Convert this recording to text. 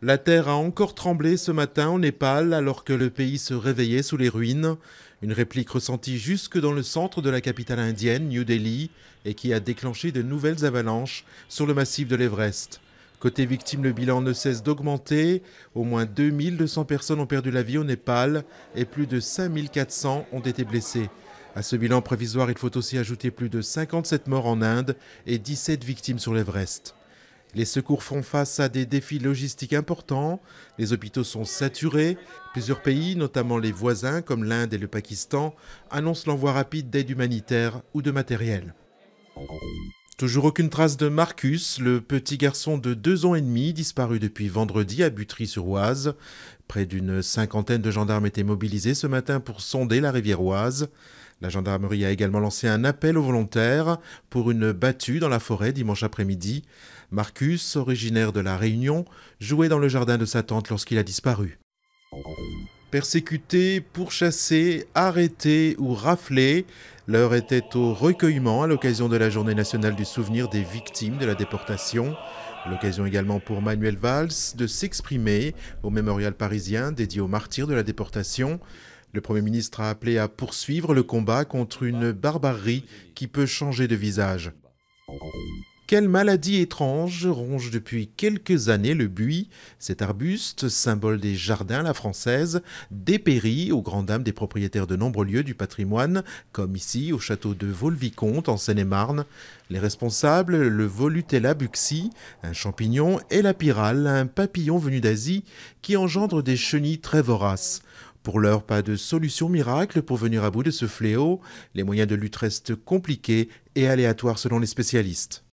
La terre a encore tremblé ce matin au Népal alors que le pays se réveillait sous les ruines. Une réplique ressentie jusque dans le centre de la capitale indienne, New Delhi, et qui a déclenché de nouvelles avalanches sur le massif de l'Everest. Côté victimes, le bilan ne cesse d'augmenter. Au moins 2200 personnes ont perdu la vie au Népal et plus de 5400 ont été blessées. À ce bilan prévisoire, il faut aussi ajouter plus de 57 morts en Inde et 17 victimes sur l'Everest. Les secours font face à des défis logistiques importants, les hôpitaux sont saturés, plusieurs pays, notamment les voisins comme l'Inde et le Pakistan, annoncent l'envoi rapide d'aide humanitaire ou de matériel. Toujours aucune trace de Marcus, le petit garçon de deux ans et demi disparu depuis vendredi à Butry-sur-Oise. Près d'une cinquantaine de gendarmes étaient mobilisés ce matin pour sonder la rivière Oise. La gendarmerie a également lancé un appel aux volontaires pour une battue dans la forêt dimanche après-midi. Marcus, originaire de La Réunion, jouait dans le jardin de sa tante lorsqu'il a disparu. Persécutés, pourchassés, arrêtés ou raflé, l'heure était au recueillement à l'occasion de la Journée nationale du souvenir des victimes de la déportation. L'occasion également pour Manuel Valls de s'exprimer au mémorial parisien dédié aux martyrs de la déportation. Le Premier ministre a appelé à poursuivre le combat contre une barbarie qui peut changer de visage. Quelle maladie étrange ronge depuis quelques années le buis Cet arbuste, symbole des jardins la française, dépérit aux grandes dames des propriétaires de nombreux lieux du patrimoine, comme ici au château de Volvicomte en Seine-et-Marne. Les responsables, le Volutella buxi, un champignon, et la pyrale, un papillon venu d'Asie, qui engendre des chenilles très voraces. Pour l'heure, pas de solution miracle pour venir à bout de ce fléau. Les moyens de lutte restent compliqués et aléatoires selon les spécialistes.